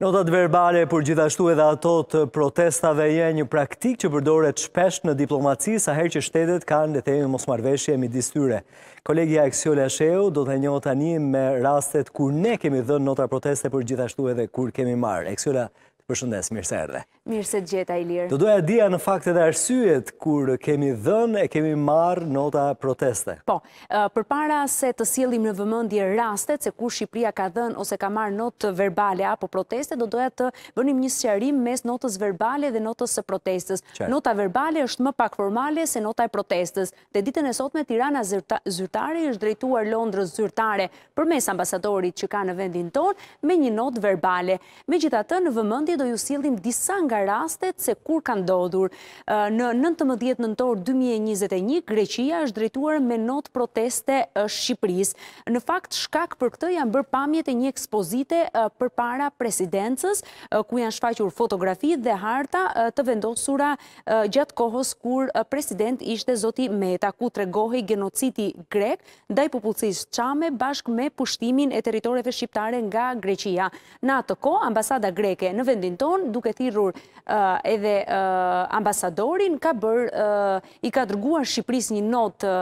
Notat verbale, për gjithashtu edhe ato të protestave, je një praktik që përdore të shpesht në diplomaci, sa her që shtetet kanë dhe temi mosmarveshje mi distyre. Kolegja Eksio Lasheu do të njohë tani me rastet kur ne kemi dhënë nota proteste për gjithashtu edhe kur kemi marrë. Eksio La, përshëndes, mirë se erdhe. Mirë se gjeta i lirë. Do doja dhja në fakt edhe arsyet kur kemi dhën e kemi marë nota proteste. Po, për para se të sielim në vëmëndje rastet se kur Shqipria ka dhën ose ka marë notë verbale apo proteste, do doja të bënim një sëqarim mes notës verbale dhe notës së protestës. Nota verbale është më pak formale se nota e protestës. Dhe ditën e sot me tirana zyrtare është drejtuar Londrës zyrtare për mes ambasadorit që ka në vendin ton me një notë verbale. Me gjitha të në vëmëndje do ju sielim disa nga rastet se kur ka ndodhur. Në 19 nëntor 2021, Greqia është drejtuar me not proteste Shqipëris. Në fakt, shkak për këtë janë bërë pamjet e një ekspozite për para presidencës, ku janë shfaqur fotografi dhe harta të vendosura gjatë kohës kur president ishte zoti Meta, ku të regohi genociti grek, da i pupullësis qame bashk me pushtimin e teritoreve shqiptare nga Greqia. Në atë ko, ambasada greke në vendin ton, duke thirur Eh, edhe eh, ambasadorin, eh, i ka dërguar Shqipëris një notë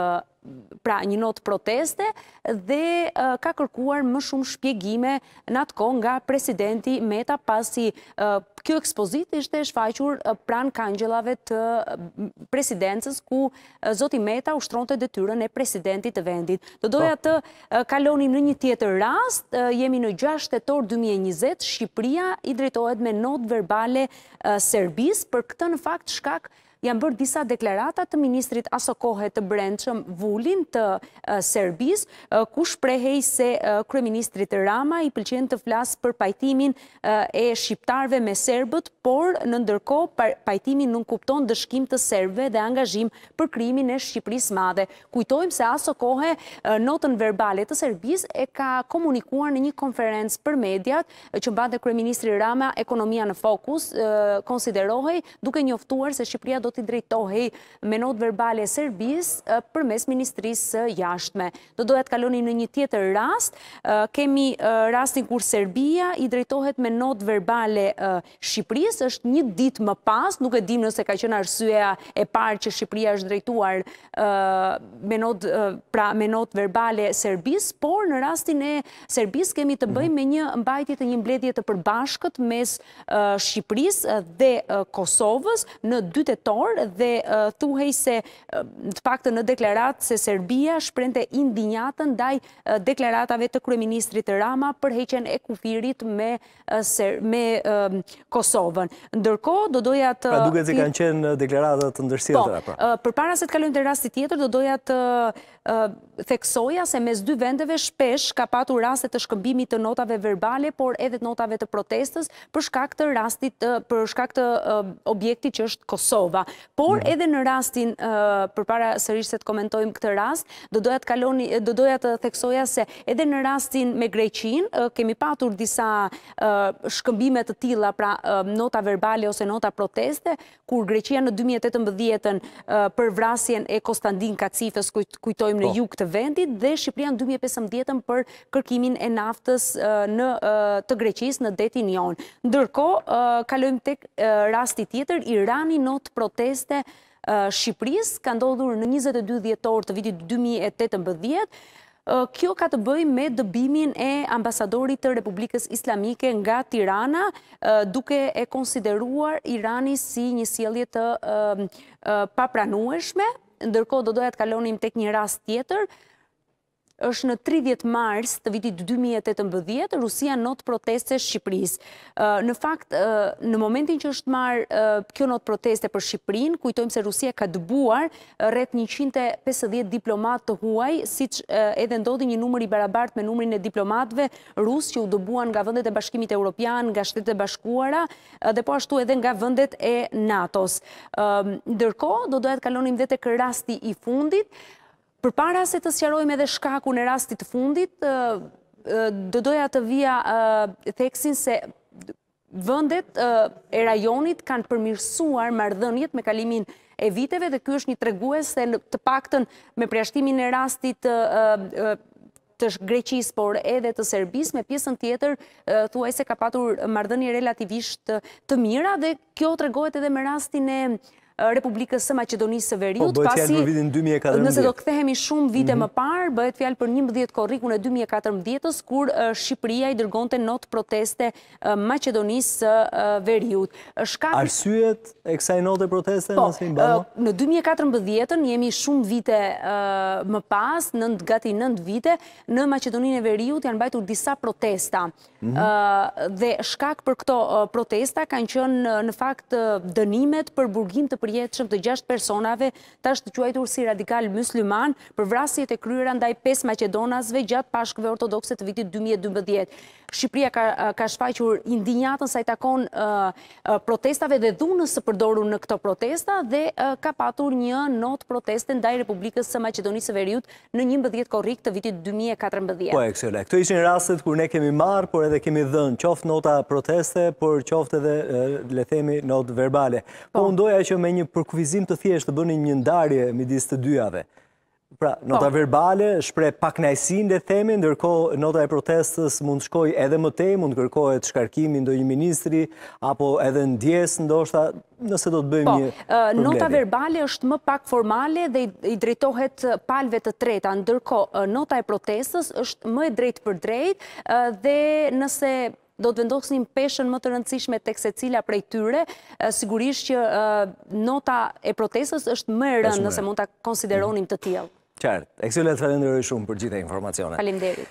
pra një notë proteste dhe ka kërkuar më shumë shpjegime në atë kohë nga presidenti Meta pasi kjo ekspozit ishte shfaqur pran kangjelave të presidencës ku zoti Meta ushtron të detyren e presidentit të vendit. Po. Të doja të kalonim në një tjetër rast, jemi në 6 shtetor 2020, Shqipria i drejtojt me notë verbale Serbis për këtë në fakt shkak janë bërë disa deklaratat të ministrit aso të brendshëm Vulin të Serbisë, ku shprehej se kryeministri Rama i pëlqen të flasë për pajtimin e shqiptarëve me serbët, por në ndërkohë pajtimin nuk kupton dëshkim të serbëve dhe angazhim për krimin e Shqipërisë madhe. Kujtojmë se aso notën verbale të Serbisë e ka komunikuar në një konferencë për mediat që mbante kryeministri Rama ekonomia në fokus, konsiderohej duke njoftuar se Shqipëria do do t'i drejtohej me not verbale Serbis për mes Ministrisë jashtme. Do dohet kalonim në një tjetër rast, kemi rastin kur Serbia i drejtohet me not verbale Shqipëris, është një dit më pas, nuk e dim nëse ka qënë arsuea e parë që Shqipëria është drejtuar me not pra, verbale Serbis, por në rastin e Serbis kemi të bëjmë me një mbajtit të një mbledjet të përbashkët mes Shqipëris dhe Kosovës në dy të tonë, dhe thuhej se të në deklaratë se Serbia shprente indinjatën daj deklaratave të kryeministrit Rama për heqen e kufirit me Kosovën. Ndërko, do doja të... Pra duke të kanë qenë deklaratët të ndërsirë të rapa? Po, pra. për para se të kalujnë të rastit tjetër, do doja të theksoja se mes dy vendeve shpesh ka patu rastet të shkëmbimit të notave verbale, por edhe të notave të protestës për shkak të rastit, për shkak të objekti që është Kosova. Por mhm. edhe në rastin, për para sërishë se të komentojmë këtë rast, do doja të theksoja se edhe në rastin me Greqin, kemi patur disa shkëmbimet të tila, pra nota verbale ose nota proteste, kur Greqia në 2018-ën për vrasjen e Kostandin Kacifës, kujtojmë në po. jukë të vendit, dhe Shqipria në 2015-ën për kërkimin e naftës në të Greqis në detin jonë. Ndërko, kalojmë tek rasti tjetër, Irani not protest proteste Shqipëris, ka ndodhur në 22 djetor të vitit 2018, Kjo ka të bëj me dëbimin e ambasadorit të Republikës Islamike nga Tirana, duke e konsideruar Irani si një sielje të papranueshme, ndërko do doja të kalonim tek një rast tjetër, është në 30 mars të vitit 2018, Rusia notë proteste Shqipëris. Në fakt, në momentin që është marë kjo notë proteste për Shqipërin, kujtojmë se Rusia ka dëbuar rrët 150 diplomat të huaj, si që edhe ndodhi një numëri barabart me numërin e diplomatve rus që u dëbuan nga vëndet e bashkimit e Europian, nga shtetet e bashkuara, dhe po ashtu edhe nga vëndet e NATO-s. Ndërko, do dohet kalonim dhe të kërrasti i fundit, Për para se të sjarojme edhe shkaku në rastit të fundit, dëdoja doja të via theksin se vëndet e rajonit kanë përmirësuar mardhënjet me kalimin e viteve dhe është një tregues se të pakten me preashtimin e rastit të të Greqis, por edhe të Serbis, me pjesën tjetër, thua e se ka patur mardhënje relativisht të mira, dhe kjo të regojt edhe me rastin e Republikës së Macedonisë së Veriut, po, pasi nëse do kthehemi shumë vite mhm. më parë, bëhet fjalë për 11 korrikun e 2014-s kur Shqipëria i dërgonte notë proteste Macedonisë së Veriut. Shkaku Arsyet e kësaj note proteste po, në Simbam. Po, në 2014-ën jemi shumë vite më pas, 9 gati 9 vite në Macedoninë e Veriut janë bajtur disa protesta. Mhm. dhe shkak për këto protesta kanë qenë në fakt dënimet për burgim të përjetëshëm të gjashtë personave të ashtë të quajtur si radikal musliman për vrasjet e kryra ndaj 5 Macedonasve gjatë pashkëve ortodokse të vitit 2012. Shqipria ka shfaqur indinjatën sa i takon protestave dhe dhunës së përdoru në këto protesta dhe ka patur një notë proteste ndaj Republikës së Macedonisë së Veriut në një mbëdhjet korik të vitit 2014. Po e këto ishin rastet kur ne kemi marë, por edhe kemi dhënë qoftë nota proteste, por qoftë edhe lethemi notë verbale. Po, po. ndoja që me një përkuvizim të thjesht të bëni një ndarje midis të dyave. Pra, nota po. verbale shpre pak najsin dhe themin, ndërko nota e protestës mund shkoj edhe më tej, mund të shkarkimi ndo një ministri, apo edhe në djes, ndoshta, nëse do të bëjmë po, një problemi. Nota verbale është më pak formale dhe i drejtohet palve të treta, ndërko nota e protestës është më e drejt për drejt dhe nëse do të vendosë një peshen më të rëndësishme të kse cila prej tyre, sigurisht që nota e protestës është më rëndë nëse mund të konsideronim të tjelë. Qartë, e kësile të shumë për gjitha informacione. Falim derit.